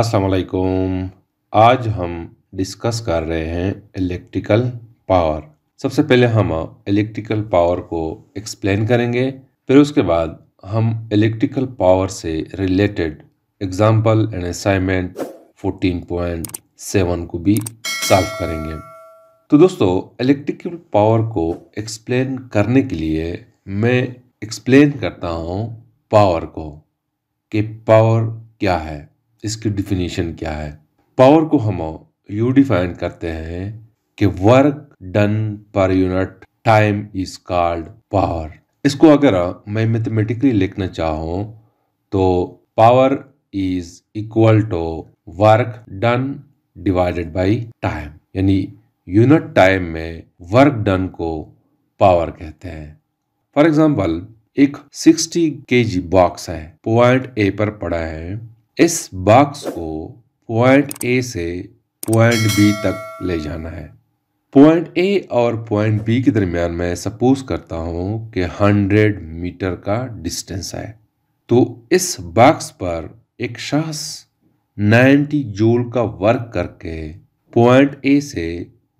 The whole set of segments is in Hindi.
असलकुम आज हम डिस्कस कर रहे हैं इलेक्ट्रिकल पावर सबसे पहले हम इलेक्ट्रिकल पावर को एक्सप्लेन करेंगे फिर उसके बाद हम इलेक्ट्रिकल पावर से रिलेटेड एग्जाम्पल एंड असाइनमेंट 14.7 को भी सॉल्व करेंगे तो दोस्तों इलेक्ट्रिकल पावर को एक्सप्लेन करने के लिए मैं एक्सप्लेन करता हूँ पावर को कि पावर क्या है इसकी डिफिनेशन क्या है पावर को हम यू डिफाइन करते हैं कि work done per unit time is called power इसको अगर मैं मैथमेटिकली लिखना चाहूँ तो power is equal to work done divided by time यानी यूनिट टाइम में वर्क डन को पावर कहते हैं फॉर एग्जाम्पल एक 60 के बॉक्स है पॉइंट ए पर पड़ा है इस बॉक्स को पॉइंट ए से पॉइंट बी तक ले जाना है पॉइंट ए और पॉइंट बी के दरमियान मैं सपोज करता हूँ कि 100 मीटर का डिस्टेंस है तो इस बॉक्स पर एक शख्स 90 जूल का वर्क करके पॉइंट ए से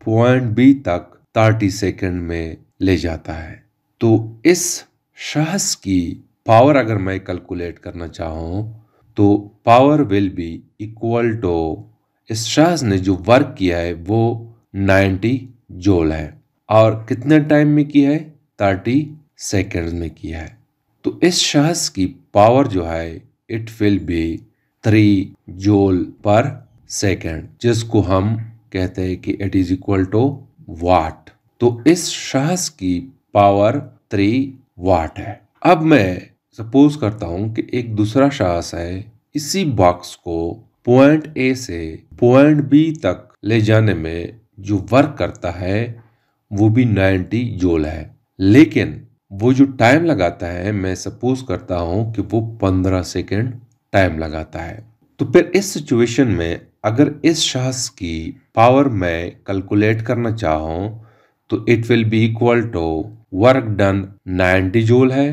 पॉइंट बी तक 30 सेकंड में ले जाता है तो इस शख्स की पावर अगर मैं कैलकुलेट करना चाहूँ तो power will be equal to स्ट्रास ने जो वर्क किया है वो 90 जोल है और कितने टाइम में किया है 30 सेकेंड में किया है तो इस शहस की पावर जो है इट विल बी थ्री जोल पर सेकेंड जिसको हम कहते हैं कि it is equal to watt तो इस शहस की पावर थ्री वाट है अब मैं सपोज करता हूं कि एक दूसरा शहस है इसी बॉक्स को पॉइंट ए से पॉइंट बी तक ले जाने में जो वर्क करता है वो भी 90 जोल है लेकिन वो जो टाइम लगाता है मैं सपोज करता हूँ कि वो 15 सेकेंड टाइम लगाता है तो फिर इस सिचुएशन में अगर इस शख्स की पावर मैं कैलकुलेट करना चाहूँ तो it will be equal to work done 90 joule है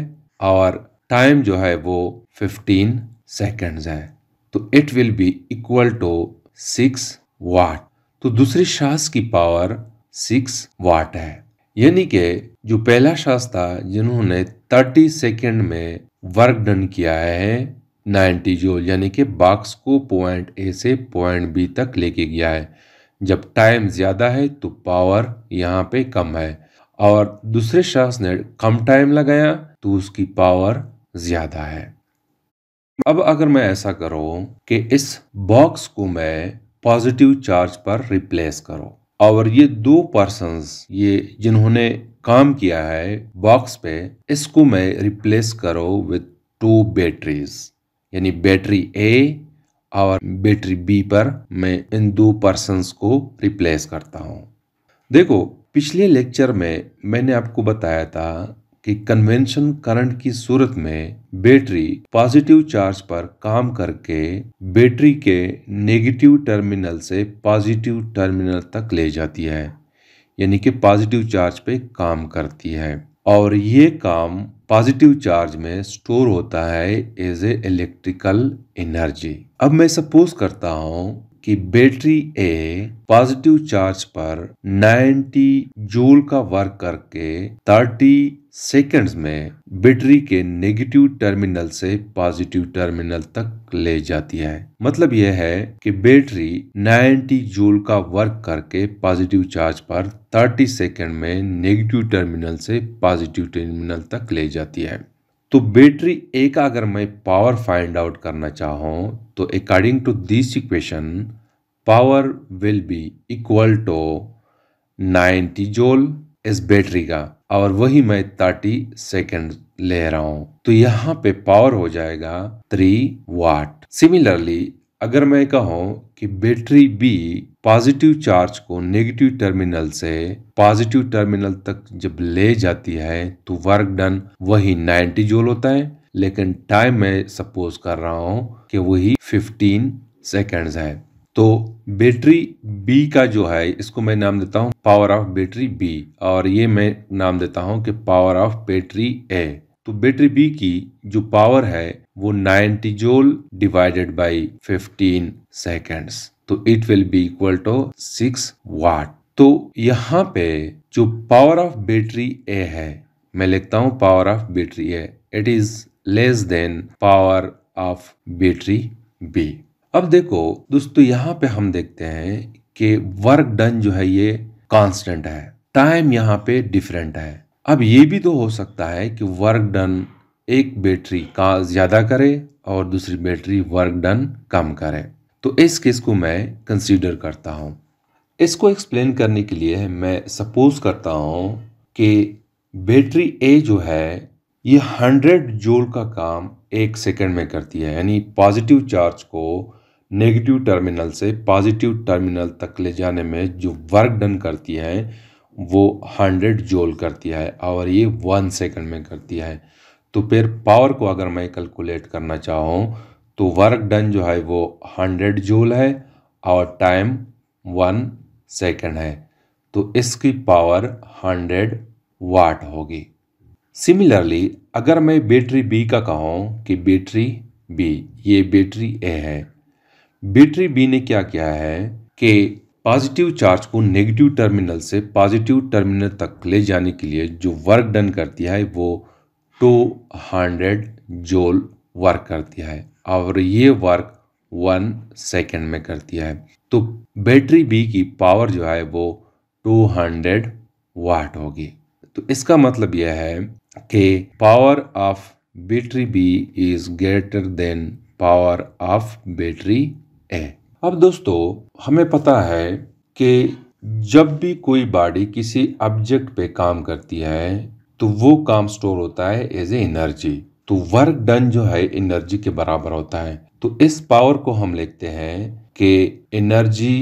और टाइम जो है वो 15 सेकेंड्स है तो it will be equal to six watt तो दूसरे शास की पावर सिक्स वाट है यानी कि जो पहला शास था जिन्होंने थर्टी सेकेंड में वर्क डन किया है नाइन्टी जोल यानी कि बॉक्स को पॉइंट ए से पॉइंट बी तक लेके गया है जब टाइम ज़्यादा है तो पावर यहाँ पे कम है और दूसरे शास ने कम टाइम लगाया तो उसकी पावर ज़्यादा है अब अगर मैं ऐसा करूं कि इस बॉक्स को मैं पॉजिटिव चार्ज पर रिप्लेस करूं और ये दो पर्सन ये जिन्होंने काम किया है बॉक्स पे इसको मैं रिप्लेस करो विद टू बैटरीज यानी बैटरी ए और बैटरी बी पर मैं इन दो पर्सनस को रिप्लेस करता हूँ देखो पिछले लेक्चर में मैंने आपको बताया था कि कन्वेंशन करंट की सूरत में बैटरी पॉजिटिव चार्ज पर काम करके बैटरी के नेगेटिव टर्मिनल से पॉजिटिव टर्मिनल तक ले जाती है यानी कि पॉजिटिव चार्ज पे काम करती है और ये काम पॉजिटिव चार्ज में स्टोर होता है एज ए इलेक्ट्रिकल एनर्जी अब मैं सपोज करता हूँ कि बैटरी ए पॉजिटिव चार्ज पर 90 जूल का वर्क करके 30 सेकंड्स में बैटरी के नेगेटिव टर्मिनल से पॉजिटिव टर्मिनल तक ले जाती है मतलब यह है कि बैटरी 90 जूल का वर्क करके पॉजिटिव चार्ज पर 30 सेकंड में नेगेटिव टर्मिनल से पॉजिटिव टर्मिनल तक ले जाती है तो बैटरी ए का अगर मैं पावर फाइंड आउट करना चाहूँ तो according to this equation power will be equal to 90 joule इस बैटरी का और वही मैं थर्टी सेकेंड ले रहा हूँ तो यहाँ पे पावर हो जाएगा थ्री वाट सिमिलरली अगर मैं कहूँ कि बैटरी बी पॉजिटिव चार्ज को नेगेटिव टर्मिनल से पॉजिटिव टर्मिनल तक जब ले जाती है तो वर्क डन वही 90 जोल होता है लेकिन टाइम मैं सपोज कर रहा हूँ कि वही 15 सेकेंड्स है तो बैटरी बी का जो है इसको मैं नाम देता हूँ पावर ऑफ बैटरी बी और ये मैं नाम देता हूँ कि पावर ऑफ बैटरी ए तो बैटरी बी की जो पावर है वो 90 जोल डिवाइडेड बाई 15 सेकेंड्स तो it will be equal to six watt तो यहाँ पे जो पावर ऑफ बैटरी ए है मैं लिखता हूँ power of battery A it is less than power of battery B अब देखो दोस्तों यहाँ पे हम देखते हैं कि वर्क डन जो है ये कांस्टेंट है टाइम यहाँ पे डिफरेंट है अब ये भी तो हो सकता है कि वर्क डन एक बैटरी का ज़्यादा करे और दूसरी बैटरी वर्क डन कम करे तो इस केस को मैं कंसीडर करता हूँ इसको एक्सप्लेन करने के लिए मैं सपोज करता हूँ कि बैटरी ए जो है ये हंड्रेड जोल का काम एक सेकंड में करती है यानी पॉजिटिव चार्ज को नेगेटिव टर्मिनल से पॉजिटिव टर्मिनल तक ले जाने में जो वर्क डन करती है वो हंड्रेड जोल करती है और ये वन सेकंड में करती है तो फिर पावर को अगर मैं कैलकुलेट करना चाहूँ तो वर्क डन जो है वो हंड्रेड जूल है और टाइम वन सेकेंड है तो इसकी पावर हंड्रेड वाट होगी सिमिलरली अगर मैं बैटरी बी का कहूँ कि बैटरी बी ये बैटरी ए है बैटरी बी ने क्या किया है कि पॉजिटिव चार्ज को नेगेटिव टर्मिनल से पॉजिटिव टर्मिनल तक ले जाने के लिए जो वर्क डन करती है वो 200 जोल वर्क करती है और ये वर्क वन सेकेंड में करती है तो बैटरी बी की पावर जो है वो 200 वाट होगी तो इसका मतलब यह है कि power of battery B is greater than power of battery A अब दोस्तों हमें पता है कि जब भी कोई बॉडी किसी ऑब्जेक्ट पे काम करती है तो वो काम स्टोर होता है एज ए एनर्जी तो वर्क डन जो है एनर्जी के बराबर होता है तो इस पावर को हम लिखते हैं कि एनर्जी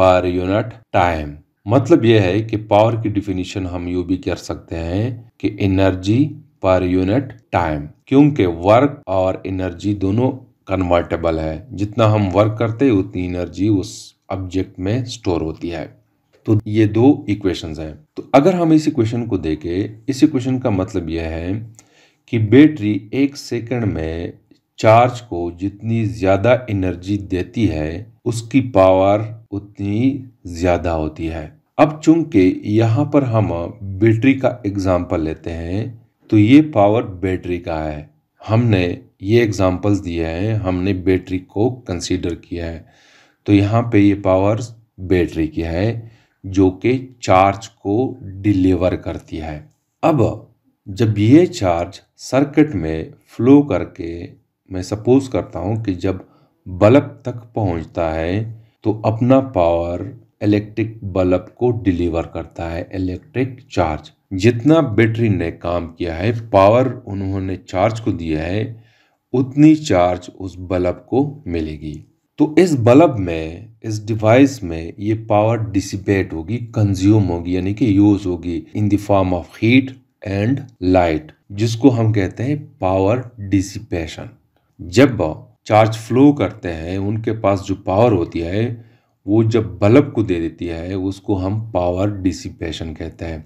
पर यूनिट टाइम मतलब यह है कि पावर की डिफिनीशन हम यू भी कर सकते हैं कि एनर्जी पर यूनिट टाइम क्योंकि वर्क और एनर्जी दोनों कन्वर्टेबल है जितना हम वर्क करते हैं उतनी एनर्जी उस ऑब्जेक्ट में स्टोर होती है तो ये दो इक्वेशंस हैं तो अगर हम इस इक्वेशन को देखें इस इक्वेशन का मतलब यह है कि बैटरी एक सेकंड में चार्ज को जितनी ज़्यादा एनर्जी देती है उसकी पावर उतनी ज़्यादा होती है अब चूंकि यहाँ पर हम बैटरी का एग्ज़ाम्पल लेते हैं तो ये पावर बैटरी का है हमने ये एग्ज़ाम्पल्स दिए हैं हमने बैटरी को कंसीडर किया है तो यहाँ पे ये पावर बैटरी की है जो कि चार्ज को डिलीवर करती है अब जब ये चार्ज सर्किट में फ्लो करके मैं सपोज़ करता हूँ कि जब बल्ब तक पहुँचता है तो अपना पावर इलेक्ट्रिक बल्ब को डिलीवर करता है इलेक्ट्रिक चार्ज जितना बैटरी ने काम किया है पावर उन्होंने चार्ज को दिया है उतनी चार्ज उस बल्ब को मिलेगी तो इस बल्ब में इस डिवाइस में ये पावर डिसिपेट होगी कंज्यूम होगी यानी कि यूज़ होगी in the form of heat and light जिसको हम कहते हैं पावर डिसिपेशन जब चार्ज फ्लो करते हैं उनके पास जो पावर होती है वो जब बल्ब को दे देती है उसको हम पावर डिसिपेशन कहते हैं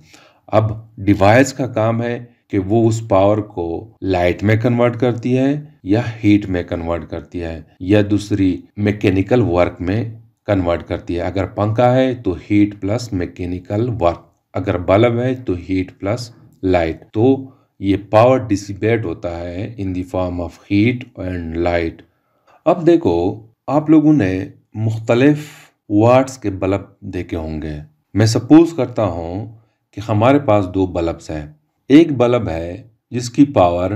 अब डिवाइस का काम है कि वो उस पावर को लाइट में कन्वर्ट करती है या हीट में कन्वर्ट करती है या दूसरी मैकेनिकल वर्क में कन्वर्ट करती है अगर पंखा है तो हीट प्लस मैकेनिकल वर्क अगर बल्ब है तो हीट प्लस लाइट तो ये पावर डिसिपेट होता है in the form of heat and light अब देखो आप लोगों ने मुख्तलफ वाट्स के बल्ब देखे होंगे मैं सपोज करता हूँ कि हमारे पास दो बल्ब्स हैं एक बल्ब है जिसकी पावर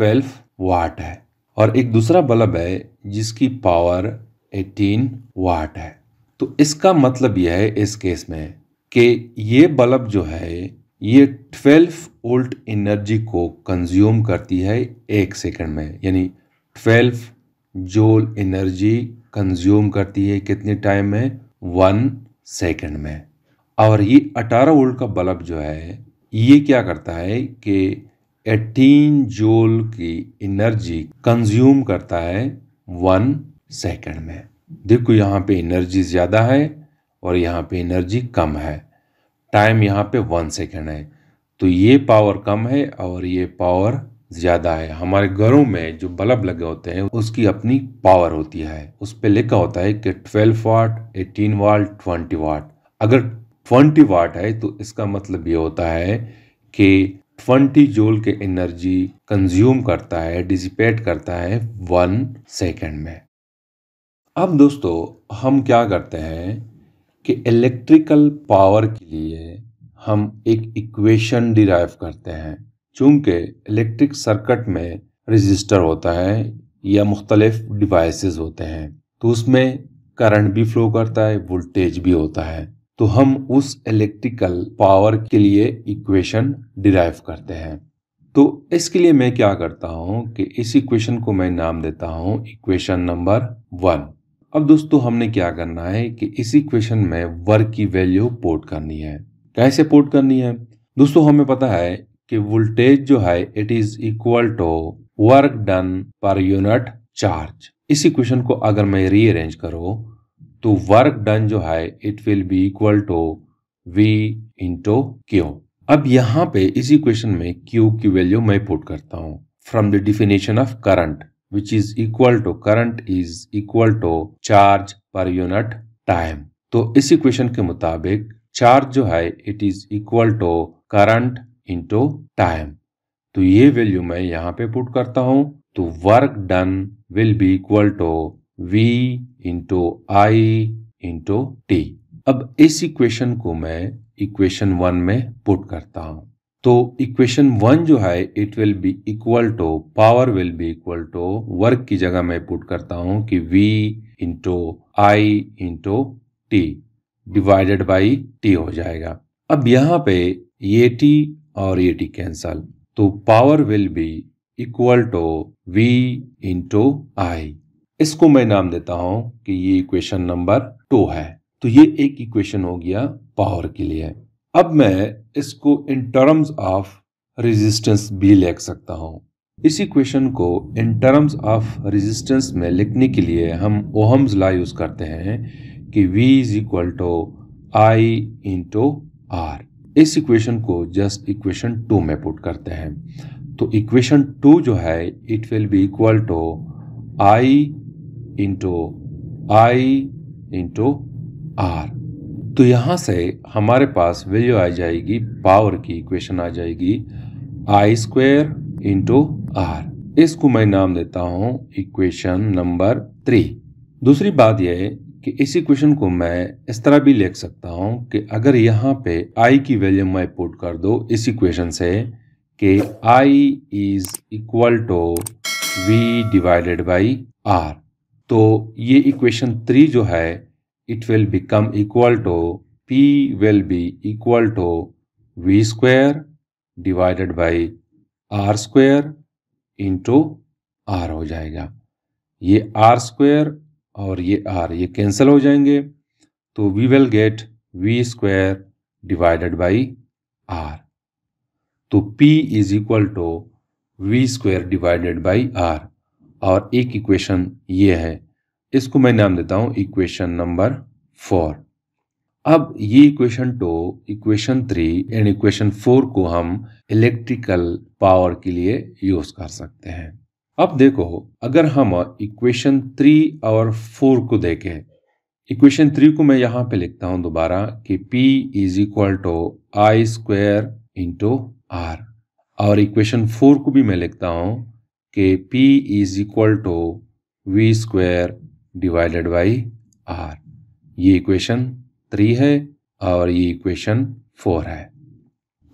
12 वाट है और एक दूसरा बल्ब है जिसकी पावर 18 वाट है तो इसका मतलब यह है इस केस में कि ये बल्ब जो है ये 12 वोल्ट एनर्जी को कंज्यूम करती है एक सेकंड में यानी 12 जोल एनर्जी कंज्यूम करती है कितने टाइम में वन सेकंड में और ये 18 वोल्ट का बल्ब जो है ये क्या करता है कि 18 जोल की एनर्जी कंज्यूम करता है वन सेकंड में देखो यहाँ पे एनर्जी ज़्यादा है और यहाँ पे एनर्जी कम है टाइम यहाँ पे वन सेकेंड है तो ये पावर कम है और ये पावर ज़्यादा है हमारे घरों में जो बल्ब लगे होते हैं उसकी अपनी पावर होती है उस पर लिखा होता है कि 12 वाट 18 वाट 20 वाट अगर 20 वाट है तो इसका मतलब ये होता है कि 20 जोल के एनर्जी कंज्यूम करता है डिसिपेट करता है वन सेकेंड में अब दोस्तों हम क्या करते हैं कि इलेक्ट्रिकल पावर के लिए हम एक इक्वेशन डिराइव करते हैं चूंकि इलेक्ट्रिक सर्किट में रजिस्टर होता है या मुख्तलिफ डिवाइसेस होते हैं तो उसमें करंट भी फ्लो करता है वोल्टेज भी होता है तो हम उस इलेक्ट्रिकल पावर के लिए इक्वेशन डिराइव करते हैं तो इसके लिए मैं क्या करता हूं कि इस इक्वेशन को मैं नाम देता हूं इक्वेशन नंबर वन अब दोस्तों हमने क्या करना है कि इस इक्वेशन में वर्क की वैल्यू पोर्ट करनी है कैसे पोर्ट करनी है दोस्तों हमें पता है कि वोल्टेज जो है it is equal to work done per unit charge इस इक्वेशन को अगर मैं रीअरेंज करो तो वर्क डन जो है it will be equal to V into Q अब यहाँ पे इस इक्वेशन में क्यू की वैल्यू मैं पुट करता हूँ from the definition of current which is equal to current is equal to charge per unit time. तो इस इक्वेशन के मुताबिक चार्ज जो है it is equal to current into time तो ये वैल्यू मैं यहाँ पे पुट करता हूँ तो work done will be equal to V into I into T अब इस इक्वेशन को मैं इक्वेशन वन में पुट करता हूं तो इक्वेशन वन जो है it will be equal to power will be equal to work की जगह मैं पुट करता हूं कि v into I into T divided by T हो जाएगा अब यहां पे ये टी और ये टी कैंसल तो power will be equal to v into I इसको मैं नाम देता हूं कि ये इक्वेशन नंबर टू है तो ये एक इक्वेशन हो गया पावर के लिए अब मैं इसको इन टर्म्स ऑफ रेजिस्टेंस भी लिख सकता हूँ इस इक्वेशन को इन टर्म्स ऑफ रेजिस्टेंस में लिखने के लिए हम ओहम्स ला यूज़ करते हैं कि V is equal to I into R इस इक्वेशन को जस्ट इक्वेशन टू में पुट करते हैं तो इक्वेशन टू जो है it will be equal to I into I into R तो यहाँ से हमारे पास वैल्यू आ जाएगी पावर की इक्वेशन आ जाएगी आई स्क्वेयर इंटू आर इसको मैं नाम देता हूँ इक्वेशन नंबर थ्री दूसरी बात यह कि इस इक्वेशन को मैं इस तरह भी लिख सकता हूँ कि अगर यहाँ पे आई की वैल्यू मैं पुट कर दो इस इक्वेशन से कि I is equal to V divided by R तो ये इक्वेशन थ्री जो है it will become equal to P will be equal to V square divided by R square into R हो जाएगा ये आर स्क्वायर और ये आर ये कैंसिल हो जाएंगे तो we will get V square divided by R तो P is equal to V square divided by R और एक इक्वेशन ये है इसको मैं नाम देता हूं इक्वेशन नंबर फोर अब ये equation two equation three and equation four को हम इलेक्ट्रिकल पावर के लिए यूज कर सकते हैं अब देखो अगर हम इक्वेशन थ्री और फोर को देखें इक्वेशन थ्री को मैं यहां पे लिखता हूं दोबारा कि P is equal to I square into R और इक्वेशन फोर को भी मैं लिखता हूं कि P is equal to V square divided by R ये इक्वेशन थ्री है और ये इक्वेशन फोर है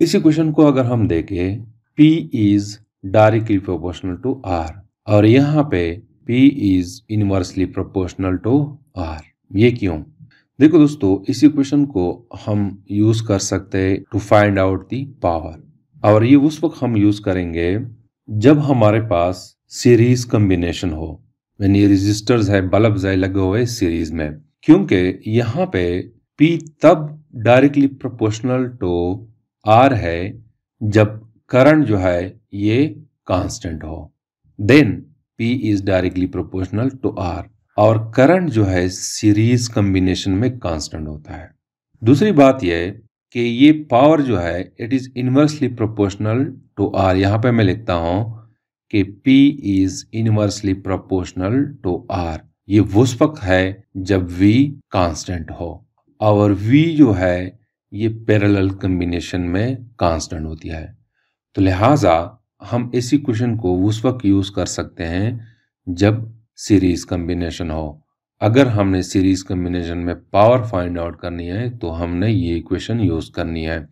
इस इक्वेशन को अगर हम देखें P is directly proportional to R और यहाँ पे P is inversely proportional to R ये क्यों देखो दोस्तों इस इक्वेशन को हम यूज कर सकते to find out the power और ये उस वक्त हम यूज करेंगे जब हमारे पास सीरीज कम्बिनेशन हो ये रजिस्टर्स है बल्ब है लगे हुए सीरीज में क्योंकि यहाँ पे पी तब डायरेक्टली प्रोपोर्शनल टू आर है जब करंट जो है ये कांस्टेंट हो then P is directly proportional to R और करंट जो है सीरीज कॉम्बिनेशन में कांस्टेंट होता है दूसरी बात यह कि ये पावर जो है it is inversely proportional to R यहाँ पे मैं लिखता हूँ कि P is inversely proportional to R ये उस वक्त है जब V कांस्टेंट हो और V जो है ये पैरेलल कम्बिनेशन में कांस्टेंट होती है तो लिहाजा हम इसी क्वेश्चन को उस वक्त यूज़ कर सकते हैं जब सीरीज कम्बिनेशन हो अगर हमने सीरीज कम्बिनेशन में पावर फाइंड आउट करनी है तो हमने ये इक्वेशन यूज़ करनी है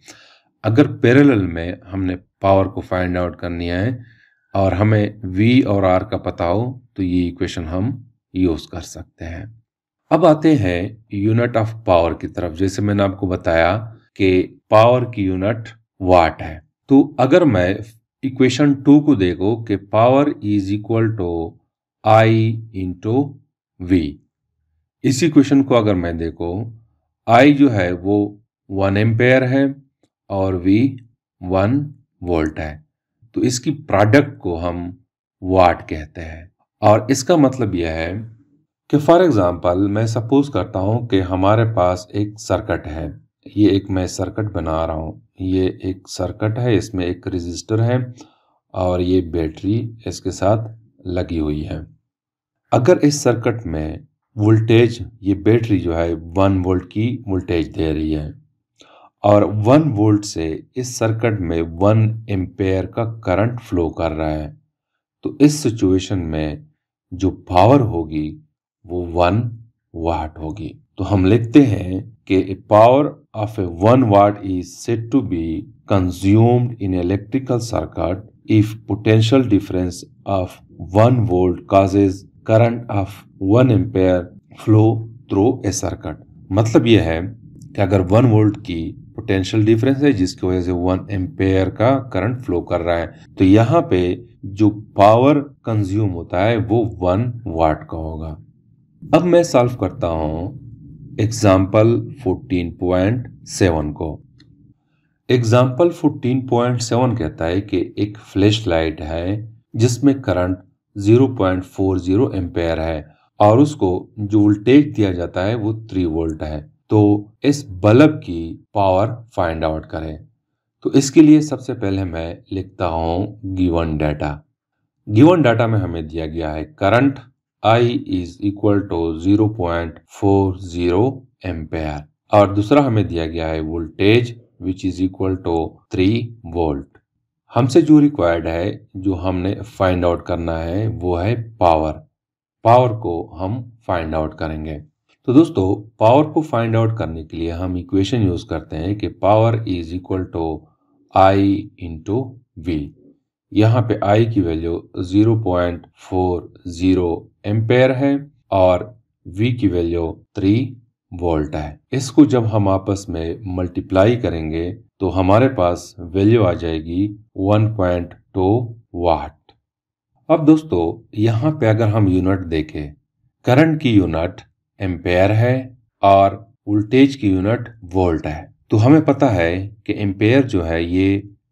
अगर पैरेलल में हमने पावर को फाइंड आउट करनी है और हमें v और r का पता हो तो ये इक्वेशन हम यूज़ कर सकते हैं अब आते हैं यूनिट ऑफ पावर की तरफ जैसे मैंने आपको बताया कि पावर की यूनिट वाट है तो अगर मैं इक्वेशन टू को देखो कि power is equal to I into V इस इक्वेशन को अगर मैं देखो आई जो है वो वन एम्पेयर है और वी वन वोल्ट है तो इसकी प्रोडक्ट को हम वाट कहते हैं और इसका मतलब यह है कि फॉर एग्ज़ाम्पल मैं सपोज़ करता हूँ कि हमारे पास एक सर्किट है ये एक मैं सर्किट बना रहा हूँ ये एक सर्किट है इसमें एक रजिस्टर है और ये बैटरी इसके साथ लगी हुई है अगर इस सर्किट में वोल्टेज ये बैटरी जो है वन वोल्ट की वोल्टेज दे रही है और वन वोल्ट से इस सर्किट में वन एम्पेयर का करंट फ्लो कर रहा है तो इस सिचुएशन में जो पावर होगी वो वन वाट होगी तो हम लिखते हैं कि power of a one watt is said to be consumed in electrical circuit if potential difference of one volt causes current of one ampere flow through a circuit मतलब यह है कि अगर वन वोल्ट की पोटेंशियल डिफरेंस है जिसकी वजह से वन एम्पेयर का करंट फ्लो कर रहा है तो यहाँ पे जो पावर कंज्यूम होता है वो वन वाट का होगा अब मैं सॉल्व करता हूं एग्जाम्पल 14.7 को एग्जाम्पल 14.7 कहता है कि एक फ्लैश लाइट है जिसमें करंट 0.40 एम्पेयर है और उसको जो वोल्टेज दिया जाता है वो 3 वोल्ट है तो इस बल्ब की पावर फाइंड आउट करें तो इसके लिए सबसे पहले मैं लिखता हूं गिवन डाटा गिवन डाटा में हमें दिया गया है current I is equal to zero point four zero ampere और दूसरा हमें दिया गया है voltage which is equal to three volt हमसे जो रिक्वायर्ड है जो हमने फाइंड आउट करना है वो है पावर पावर को हम फाइंड आउट करेंगे तो दोस्तों पावर को फाइंड आउट करने के लिए हम इक्वेशन यूज करते हैं कि power is equal to I into V यहाँ पे आई की value zero point four ampere है और वी की वैल्यू थ्री वोल्ट है इसको जब हम आपस में मल्टीप्लाई करेंगे तो हमारे पास वैल्यू आ जाएगी वन पॉइंट टू वाट अब दोस्तों यहाँ पे अगर हम यूनिट देखें करंट की यूनिट एम्पेयर है और वोल्टेज की यूनिट वोल्ट है तो हमें पता है कि एम्पेयर जो है ये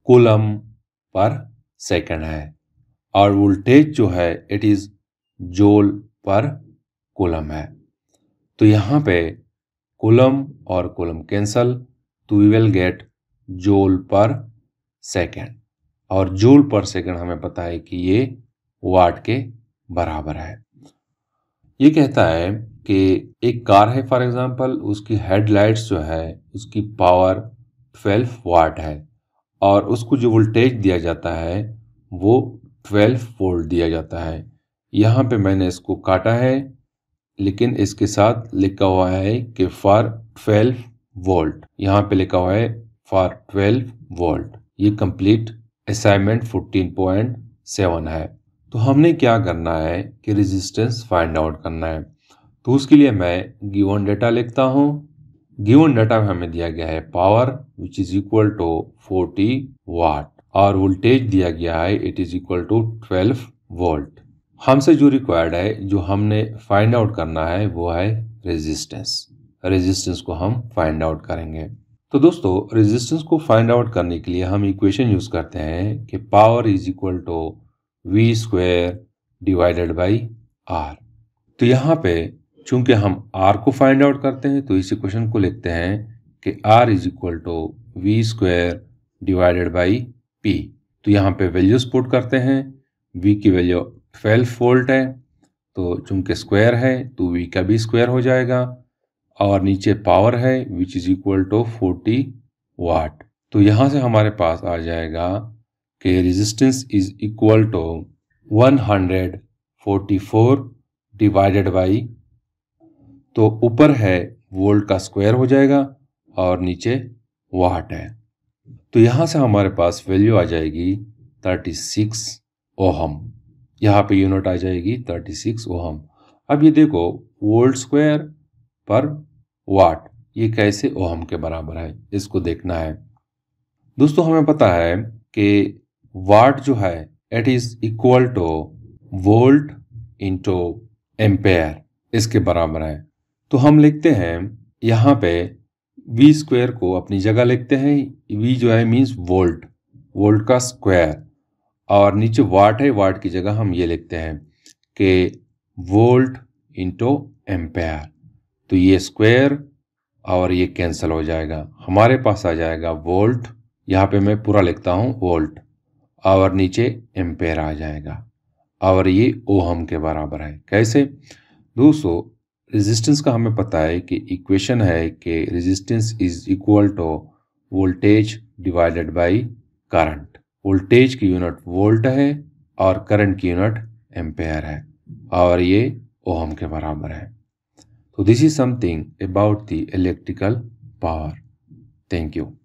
कोलम पर सेकंड है और वोल्टेज जो है इट इज़ जोल पर कोलम है तो यहाँ पे कोलम और कोलम कैंसल तो we will get joule per second और जोल पर सेकेंड हमें पता है कि ये वाट के बराबर है ये कहता है कि एक कार है फॉर एग्जांपल उसकी हेडलाइट्स जो है उसकी पावर 12 वाट है और उसको जो वोल्टेज दिया जाता है वो 12 वोल्ट दिया जाता है यहाँ पे मैंने इसको काटा है लेकिन इसके साथ लिखा हुआ है कि फॉर 12 वोल्ट यहाँ पे लिखा हुआ है फॉर 12 वोल्ट ये कंप्लीट असाइनमेंट सेवन है तो हमने क्या करना है कि रेजिस्टेंस फाइंड आउट करना है तो उसके लिए मैं गिवन डेटा लिखता हूँ गिवन डेटा में हमें दिया गया है power which is equal to forty watt और वोल्टेज दिया गया है it is equal to twelve volt हमसे जो रिक्वायर्ड है जो हमने फाइंड आउट करना है वो है रेजिस्टेंस रेजिस्टेंस को हम फाइंड आउट करेंगे तो दोस्तों रेजिस्टेंस को फाइंड आउट करने के लिए हम इक्वेशन यूज करते हैं कि power is equal to V square divided by R तो यहाँ पे चूंकि हम आर को फाइंड आउट करते हैं तो इसी क्वेश्चन को लिखते हैं कि R is equal to V square divided by P तो यहाँ पे वैल्यूज पुट करते हैं वी की वैल्यू ट्वेल्व वोल्ट है तो चूंकि स्क्वायर है तो वी का भी स्क्वायर हो जाएगा और नीचे पावर है which is equal to forty watt तो यहाँ से हमारे पास आ जाएगा कि resistance is equal to one hundred forty four divided by तो ऊपर है वोल्ट का स्क्वायर हो जाएगा और नीचे वाट है तो यहाँ से हमारे पास वैल्यू आ जाएगी 36 ओहम यहाँ पे यूनिट आ जाएगी 36 ओहम अब ये देखो वोल्ट स्क्वायर पर वाट ये कैसे ओहम के बराबर है इसको देखना है दोस्तों हमें पता है कि वाट जो है it is equal to volt into ampere इसके बराबर है तो हम लिखते हैं यहाँ पे वी स्क्वायर को अपनी जगह लिखते हैं वी जो है मीन्स वोल्ट वोल्ट का स्क्वायर और नीचे वाट है वाट की जगह हम ये लिखते हैं कि वोल्ट इंटो एम्पेयर तो ये स्क्वायर और ये कैंसिल हो जाएगा हमारे पास आ जाएगा वोल्ट यहाँ पे मैं पूरा लिखता हूँ वोल्ट और नीचे एम्पेयर आ जाएगा और ये ओहम के बराबर है कैसे दोस्तों रेजिस्टेंस का हमें पता है कि इक्वेशन है कि resistance is equal to voltage divided by current voltage की यूनिट वोल्ट है और करंट की यूनिट एम्पेयर है और ये ओहम के बराबर है तो this is something about the electrical power thank you